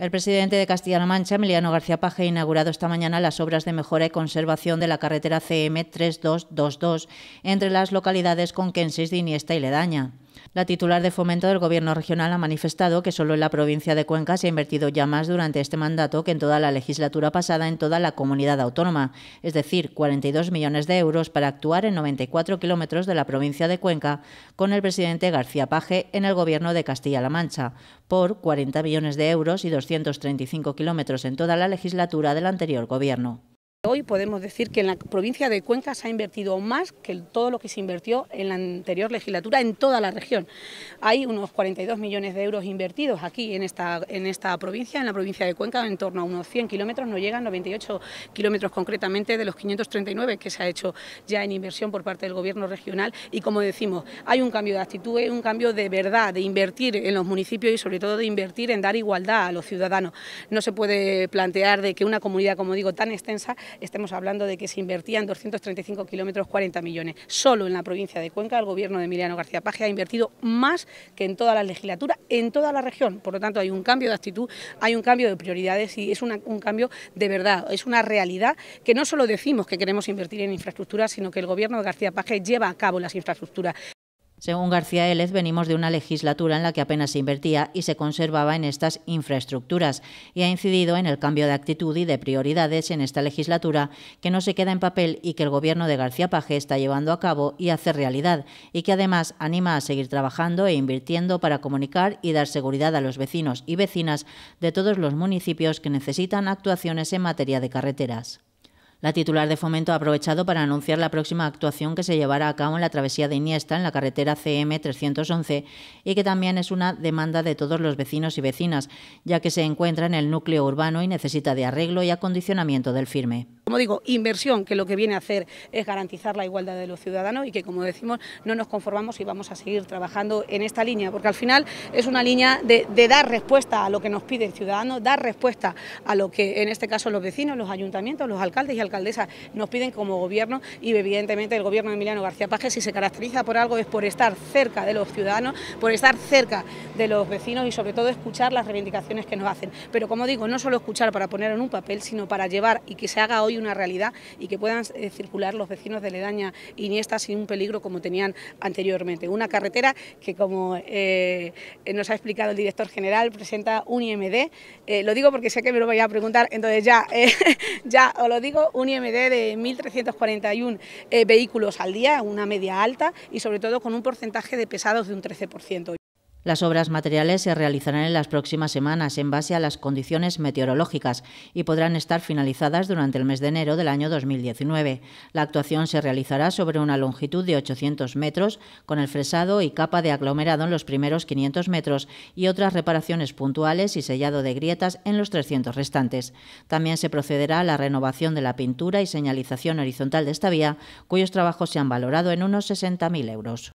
El presidente de Castilla-La Mancha, Emiliano García Paje, ha inaugurado esta mañana las obras de mejora y conservación de la carretera CM 3222 entre las localidades conquenses de Iniesta y Ledaña. La titular de fomento del Gobierno regional ha manifestado que solo en la provincia de Cuenca se ha invertido ya más durante este mandato que en toda la legislatura pasada en toda la comunidad autónoma, es decir, 42 millones de euros para actuar en 94 kilómetros de la provincia de Cuenca con el presidente García Page en el Gobierno de Castilla-La Mancha, por 40 millones de euros y 235 kilómetros en toda la legislatura del anterior Gobierno podemos decir que en la provincia de Cuenca se ha invertido más que todo lo que se invirtió en la anterior legislatura en toda la región. Hay unos 42 millones de euros invertidos aquí en esta, en esta provincia, en la provincia de Cuenca, en torno a unos 100 kilómetros, no llegan 98 kilómetros concretamente de los 539 que se ha hecho ya en inversión por parte del Gobierno regional y como decimos, hay un cambio de actitud, hay un cambio de verdad, de invertir en los municipios y sobre todo de invertir en dar igualdad a los ciudadanos. No se puede plantear de que una comunidad, como digo, tan extensa Estamos hablando de que se invertían 235 kilómetros 40 millones. Solo en la provincia de Cuenca el gobierno de Emiliano García Paje ha invertido más que en toda la legislatura, en toda la región. Por lo tanto, hay un cambio de actitud, hay un cambio de prioridades y es un cambio de verdad, es una realidad que no solo decimos que queremos invertir en infraestructuras, sino que el gobierno de García Paje lleva a cabo las infraestructuras. Según García Élez, venimos de una legislatura en la que apenas se invertía y se conservaba en estas infraestructuras y ha incidido en el cambio de actitud y de prioridades en esta legislatura que no se queda en papel y que el gobierno de García Page está llevando a cabo y hace realidad y que además anima a seguir trabajando e invirtiendo para comunicar y dar seguridad a los vecinos y vecinas de todos los municipios que necesitan actuaciones en materia de carreteras. La titular de Fomento ha aprovechado para anunciar la próxima actuación que se llevará a cabo en la travesía de Iniesta en la carretera CM 311 y que también es una demanda de todos los vecinos y vecinas, ya que se encuentra en el núcleo urbano y necesita de arreglo y acondicionamiento del firme como digo, inversión que lo que viene a hacer es garantizar la igualdad de los ciudadanos y que, como decimos, no nos conformamos y vamos a seguir trabajando en esta línea, porque al final es una línea de, dar respuesta a lo que nos pide el ciudadano, dar respuesta a lo que, en este caso, los vecinos, los ayuntamientos, los alcaldes y alcaldesas nos piden como gobierno y, evidentemente, el gobierno de Emiliano García Paje, si se caracteriza por algo, es por estar cerca de los ciudadanos, por estar cerca de los vecinos y, sobre todo, escuchar las reivindicaciones que nos hacen. Pero, como digo, no solo escuchar para poner en un papel, sino para llevar y que se haga hoy una realidad y que puedan eh, circular los vecinos de Ledaña y sin un peligro como tenían anteriormente. Una carretera que, como eh, nos ha explicado el director general, presenta un IMD. Eh, lo digo porque sé que me lo vais a preguntar, entonces ya, ya os lo digo, un IMD de 1.341 vehículos al día, una media alta y sobre todo con un porcentaje de pesados de un 13%. Las obras materiales se realizarán en las próximas semanas en base a las condiciones meteorológicas y podrán estar finalizadas durante el mes de enero del año 2019. La actuación se realizará sobre una longitud de 800 metros, con el fresado y capa de aglomerado en los primeros 500 metros y otras reparaciones puntuales y sellado de grietas en los 300 restantes. También se procederá a la renovación de la pintura y señalización horizontal de esta vía, cuyos trabajos se han valorado en unos 60.000 euros.